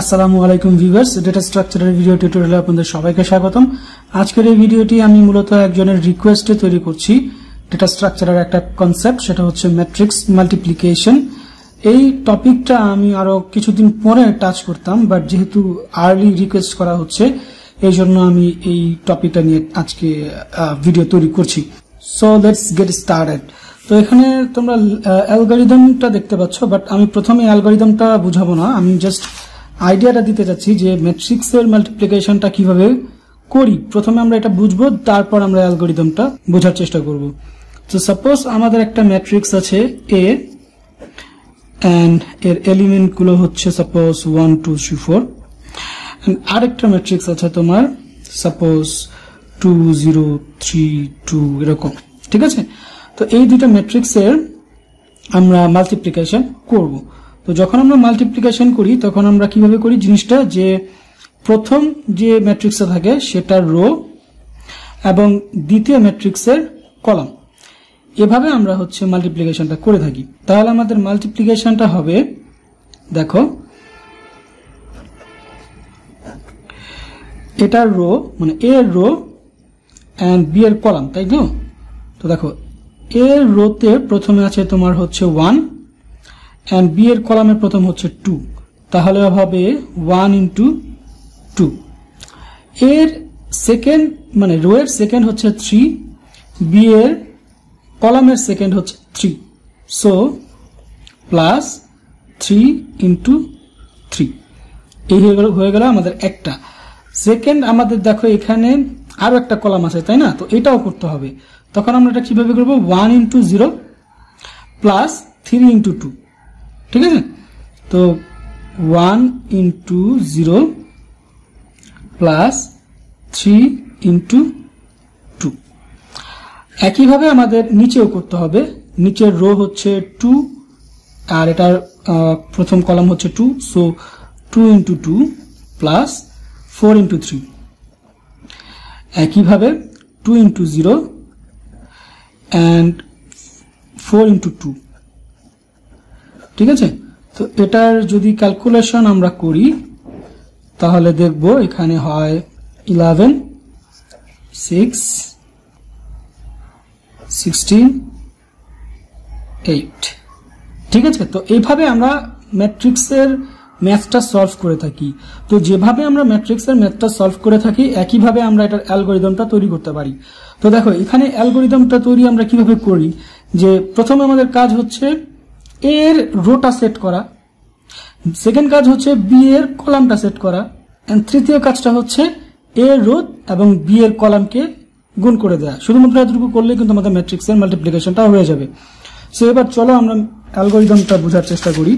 আসসালামু আলাইকুম viewers data স্ট্রাকচারের ভিডিও টিউটোরিয়ালে আপনাদের সবাইকে স্বাগতম আজকের এই ভিডিওটি আমি মূলত একজনের রিকোয়েস্টে তৈরি করছি ডেটা স্ট্রাকচারের একটা কনসেপ্ট সেটা হচ্ছে ম্যাট্রিক্স মাল্টিপ্লিকেশন এই টপিকটা আমি আরও কিছুদিন পরে টাচ করতাম বাট যেহেতু আর্লি রিকোয়েস্ট করা হচ্ছে এই জন্য আমি এই টপিকটা নিয়ে আজকে ভিডিও তৈরি করছি সো লেটস গেট স্টার্টেড তো এখানে তোমরা অ্যালগোরিদমটা দেখতে পাচ্ছ বাট আমি প্রথমে অ্যালগোরিদমটা বুঝাবো না আমি জাস্ট আইডিয়াটা দিতে চাচ্ছি যে ম্যাট্রিক্সের মাল্টিপ্লিকেশনটা কিভাবে করি প্রথমে আমরা এটা বুঝবো তারপর আমরা অ্যালগোরিদমটা বোঝার চেষ্টা করব তো সাপোজ আমাদের একটা ম্যাট্রিক্স আছে এ অ্যান্ড এর এলিমেন্টগুলো হচ্ছে suppose one two three four আরেকটা ম্যাট্রিক্স আছে তোমার suppose two zero three two এরকম ঠিক আছে তো এই দুইটা ম্যাট্রিক্সের আমরা মাল্টিপ্লিকেশন করবো তো যখন আমরা মাল্টিপ্লিকেশন করি তখন আমরা কিভাবে করি জিনিসটা যে প্রথম যে ম্যাট্রিক্সটা থাকে সেটা রো এবং দ্বিতীয় ম্যাট্রিক্সের কলাম এভাবে আমরা হচ্ছে মাল্টিপ্লিকেশনটা করে থাকি তাহলে আমাদের মাল্টিপ্লিকেশনটা হবে দেখো এটার রো মানে এ রো অ্যান্ড বি এর কলাম তাই তো দেখো এর রোতে প্রথমে আছে তোমার হচ্ছে ওয়ান অ্যান্ড বি এর কলামে প্রথম হচ্ছে টু তাহলে হবে ওয়ান ইন্টু টু এর সেকেন্ড মানে রো এর সেকেন্ড হচ্ছে থ্রি বি এর কলামের সেকেন্ড হচ্ছে three so plus three into three এই হয়ে গেল হয়ে গেল আমাদের একটা সেকেন্ড আমাদের দেখো এখানে আরও একটা কলাম আছে তাই না তো এটাও করতে হবে তখন আমরা এটা কীভাবে করবো one into zero plus three into two ঠিক আছে তো one into zero plus three into two একইভাবে আমাদের নিচেও করতে হবে নিচের রো হচ্ছে টু আর এটার প্রথম কলাম হচ্ছে two so two into two plus four into three একইভাবে two into zero and four into two ঠিক আছে তো এটার যদি ক্যালকুলেশন আমরা করি তাহলে দেখব এখানে হয় ইলেভেন সিক্স সিক্সটিন এইট ঠিক আছে তো এইভাবে আমরা ম্যাট্রিক্সের ম্যাথটা সলভ করে থাকি তো যেভাবে আমরা ম্যাট্রিক্সের ম্যাথটা সলভ করে থাকি একইভাবে আমরা এটার অ্যালগোরিদমটা তৈরি করতে পারি তো দেখো এখানে অ্যালগোরিদমটা তৈরি আমরা কিভাবে করি যে প্রথমে আমাদের কাজ হচ্ছে এর রোটা সেট করা সেকেন্ড কাজ হচ্ছে বি এর কলামটা সেট করা অ্যান্ড তৃতীয় কাজটা হচ্ছে এ রোধ এবং বি এর কলামকে গুণ করে দেওয়া শুধুমাত্র এতটুকু করলে কিন্তু আমাদের ম্যাট্রিক্সের মাল্টিপ্লিকেশনটা হয়ে যাবে সো এবার চলো আমরা অ্যালগোরিদমটা বোঝার চেষ্টা করি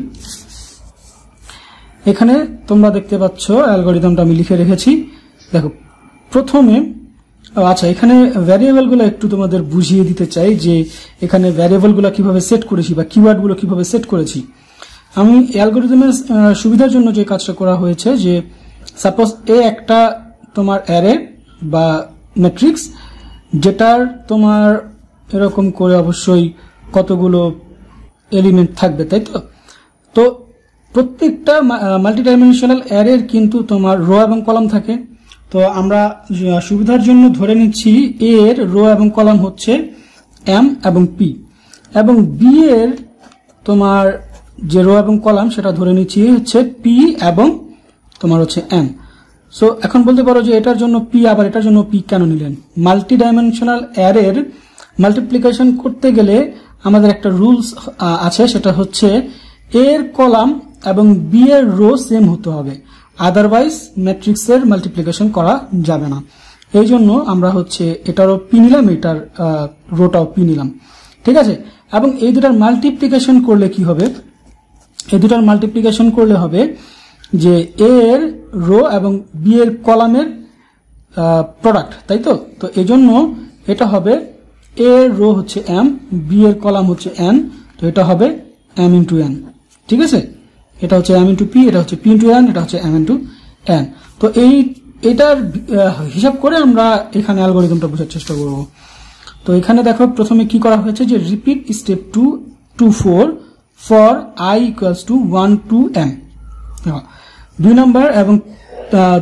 এখানে তোমরা দেখতে পাচ্ছ অ্যালগোরিদমটা আমি লিখে রেখেছি দেখো প্রথমে আচ্ছা এখানে ভ্যারিয়েবলগুলো একটু তোমাদের বুঝিয়ে দিতে চাই যে এখানে ভ্যারিয়েবলগুলো কিভাবে সেট করেছি বা কিওয়ার্ডগুলো কিভাবে সেট করেছি আমি অ্যালগোরিদমের সুবিধার জন্য যে কাজটা করা হয়েছে যে সাপোজ এ একটা তোমার অ্যারে বা ম্যাট্রিক্স যেটার তোমার এরকম করে অবশ্যই কতগুলো এলিমেন্ট থাকবে তাই তো তো প্রত্যেকটা মাল্টিডাইমেনশনাল অ্যারের কিন্তু তোমার রো এবং কলাম থাকে তো আমরা সুবিধার জন্য ধরে নিচ্ছি এ এর রো এবং কলাম হচ্ছে এম এবং পি এবং বি এর তোমার যে রো এবং কলাম সেটা ধরে নিচ্ছি হচ্ছে পি এবং তোমার হচ্ছে এম সো এখন বলতে পারো যে এটার জন্য পি আবার এটার জন্য পি কেন নিলেন মাল্টি ডাইমেনশনাল অ্যারের মাল্টিপ্লিকেশন করতে গেলে আমাদের একটা রুলস আছে সেটা হচ্ছে এর কলাম এবং বি এর রো সেম হতে হবে আদারওয়াইজ ম্যাট্রিক্সের মাল্টিপ্লিকেশন করা যাবে না এই জন্য আমরা হচ্ছে এটারও পি নিলাম এটার রোটাও পি নিলাম ঠিক আছে এবং এই দুটার মাল্টিপ্লিকেশন করলে কি হবে এই দুটার মাল্টিপ্লিকেশন করলে হবে যে এ এর রো এবং বি এর কলামের প্রোডাক্ট তাই তো তো এই জন্য এটা হবে এ এর রো হচ্ছে এম বি এর কলাম হচ্ছে এন তো এটা হবে এম ইন্টু এন ঠিক আছে এটা হচ্ছে এম ইন্টু পি এটা হচ্ছে পি ইন্টু এন এটা হচ্ছে এম ইন্টু এন তো এই এটার হিসাব করে আমরা এখানে অ্যালগোরিদমটা বোঝার চেষ্টা করব তো এখানে দেখো প্রথমে কি করা হয়েছে যে repeat step two to four for I equals to one to M দুই নাম্বার এবং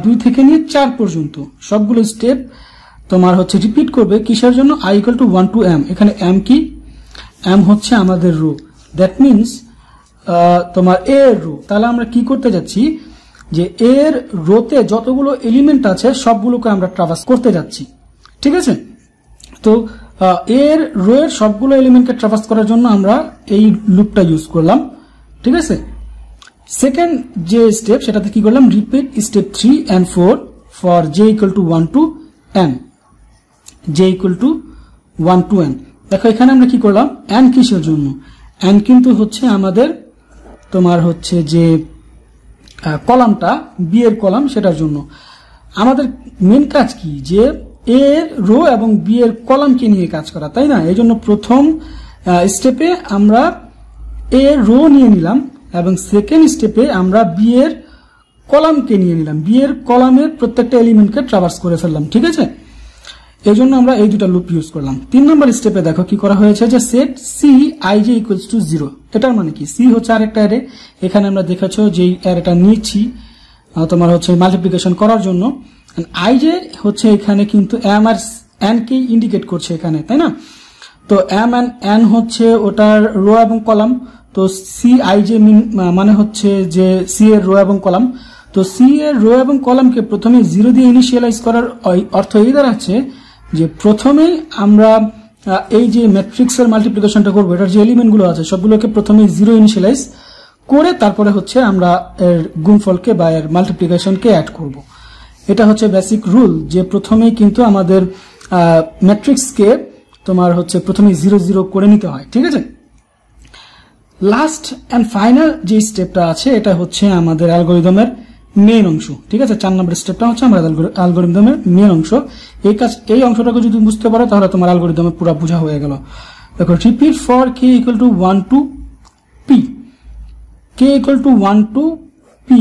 দুই থেকে নিয়ে চার পর্যন্ত সবগুলো স্টেপ তোমার হচ্ছে রিপিট করবে কিসের জন্য I equal to one to M এখানে এম কি এম হচ্ছে আমাদের রো দ্যাট মিনস তোমার এ এর রো তাহলে আমরা কি করতে যাচ্ছি যে এর রোতে যতগুলো এলিমেন্ট আছে সবগুলোকে আমরা ট্রাভার্স করতে যাচ্ছি ঠিক আছে তো এর রো এর সবগুলো এলিমেন্টকে ট্রাভার্স করার জন্য আমরা এই লুপটা ইউজ করলাম ঠিক আছে সেকেন্ড যে স্টেপ সেটাতে কি করলাম repeat step three and four for J equal to one to N J equal to one to N দেখো এখানে আমরা কি করলাম এন কিসের জন্য এন কিন্তু হচ্ছে আমাদের তোমার হচ্ছে যে কলামটা বিয়ের কলাম সেটার জন্য আমাদের মেন কাজ কি যে এর রো এবং বিয়ের কলামকে নিয়ে কাজ করা তাই না এই জন্য প্রথম স্টেপে আমরা এর রো নিয়ে নিলাম এবং সেকেন্ড স্টেপে আমরা বিয়ের কলামকে নিয়ে নিলাম বিয়ের কলামের প্রত্যেকটা এলিমেন্টকে ট্রাভার্স করে ফেললাম ঠিক আছে এই জন্য আমরা এই দুটা লুপ ইউজ করলাম তিন নম্বর স্টেপে দেখো কি করা হয়েছে যে set C I J equals to zero এটার মানে কি সি হচ্ছে আরেকটা অ্যারে এখানে আমরা দেখেছ যে অ্যারেটা নিচ্ছি তোমার হচ্ছে মাল্টিপ্লিকেশন করার জন্য আই জে হচ্ছে এখানে কিন্তু এম আর এন কে ইন্ডিকেট করছে এখানে তাই না তো এম এন এন হচ্ছে ওটার রো এবং কলাম তো সি আই জে মানে হচ্ছে যে সি এর রো এবং কলাম তো সি এর রো এবং কলামকে প্রথমে জিরো দিয়ে ইনিশিয়ালাইজ করার অর্থ এই দাঁড়াচ্ছে যে প্রথমে আমরা এই যে ম্যাট্রিক্সের মাল্টিপ্লিকেশনটা করবো এটার যে এলিমেন্টগুলো আছে সবগুলোকে প্রথমে জিরো ইনিশিয়ালাইজ করে তারপরে হচ্ছে আমরা এর গুণফলকে বা এর মাল্টিপ্লিকেশনকে অ্যাড করব। এটা হচ্ছে বেসিক রুল যে প্রথমেই কিন্তু আমাদের ম্যাট্রিক্সকে তোমার হচ্ছে প্রথমে জিরো জিরো করে নিতে হয় ঠিক আছে লাস্ট অ্যান্ড ফাইনাল যে স্টেপটা আছে এটা হচ্ছে আমাদের অ্যালগোরিদমের মেন অংশ ঠিক আছে চার নম্বর স্টেপটা হচ্ছে আমরা অ্যালগোরিদমের মেন অংশ এই কাজ এই অংশটাকে যদি বুঝতে পারো তাহলে তোমার অ্যালগোরিদমে পুরো বোঝা হয়ে গেল দেখো repeat for K equal to one to P K equal to one to P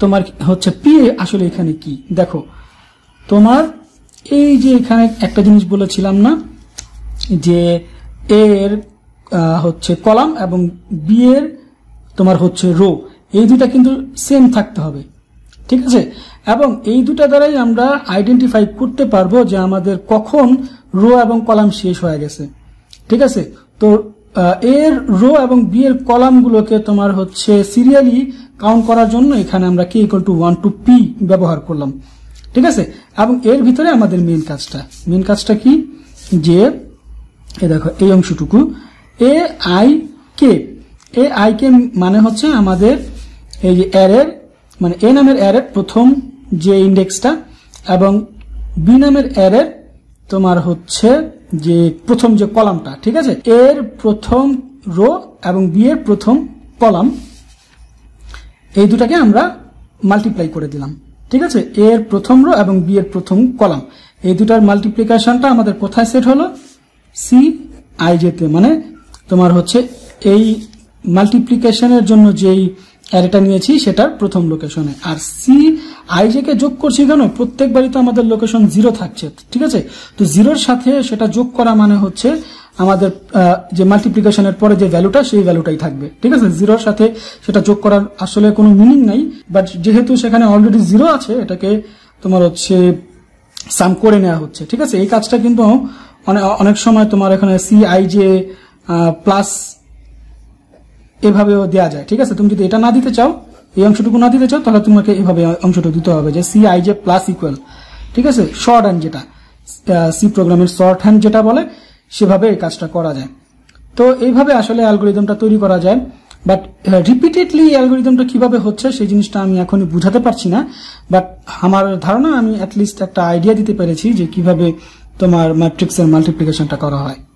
তোমার হচ্ছে পি আসলে এখানে কি দেখো তোমার এই যে এখানে একটা জিনিস বলেছিলাম না যে এর হচ্ছে কলাম এবং বি এর তোমার হচ্ছে রো এই দুটা কিন্তু সেম থাকতে হবে ঠিক আছে এবং এই দুটা দ্বারাই আমরা আইডেন্টিফাই করতে পারবো যে আমাদের কখন রো এবং কলাম শেষ হয়ে গেছে ঠিক আছে তো এর রো এবং বি এর কলামগুলোকে তোমার হচ্ছে সিরিয়ালি কাউন্ট করার জন্য এখানে আমরা K equal to one to P ব্যবহার করলাম ঠিক আছে এবং এর ভিতরে আমাদের মেন কাজটা মেন কাজটা কি যে এ দেখো এই অংশটুকু A I K A I K মানে হচ্ছে আমাদের এই যে অ্যারের মানে এ নামের অ্যারের প্রথম যে ইন্ডেক্সটা এবং বি নামের অ্যারের তোমার হচ্ছে যে প্রথম যে কলামটা ঠিক আছে এর প্রথম রো এবং বি এর প্রথম কলাম এই দুটাকে আমরা মাল্টিপ্লাই করে দিলাম ঠিক আছে এর প্রথম রো এবং বি এর প্রথম কলাম এই দুটার মাল্টিপ্লিকেশনটা আমাদের কোথায় সেট হলো সি আই জেতে মানে তোমার হচ্ছে এই মাল্টিপ্লিকেশনের জন্য যেই আর নিয়েছি সেটার প্রথম লোকেশনে আর সি আই জে কে যোগ করছি কেন প্রত্যেকবারই তো আমাদের লোকেশন জিরো থাকছে ঠিক আছে তো জিরোর সাথে সেটা যোগ করা মানে হচ্ছে আমাদের যে মাল্টিপ্লিকেশনের পরে যে ভ্যালুটা সেই ভ্যালুটাই থাকবে ঠিক আছে জিরোর সাথে সেটা যোগ করার আসলে কোনো মিনিং নাই বাট যেহেতু সেখানে অলরেডি জিরো আছে এটাকে তোমার হচ্ছে সাম করে নেওয়া হচ্ছে ঠিক আছে এই কাজটা কিন্তু অনেক সময় তোমার এখানে আই যে প্লাস এভাবেও দেওয়া যায় ঠিক আছে তুমি যদি এটা না দিতে চাও এই অংশটুকু না দিতে চাও তাহলে তোমাকে এভাবে অংশটুকু দিতে হবে যে C I J plus equal ঠিক আছে শর্ট হ্যান্ড যেটা সি প্রোগ্রামের শর্ট হ্যান্ড যেটা বলে সেভাবে এই কাজটা করা যায় তো এইভাবে আসলে অ্যালগোরিদমটা তৈরি করা যায় বাট রিপিটেডলি অ্যালগোরিদমটা কিভাবে হচ্ছে সেই জিনিসটা আমি এখনই বুঝাতে পারছি না বাট আমার ধারণা আমি অ্যাটলিস্ট একটা আইডিয়া দিতে পেরেছি যে কিভাবে তোমার ম্যাট্রিক্সের মাল্টিপ্লিকেশনটা করা হয়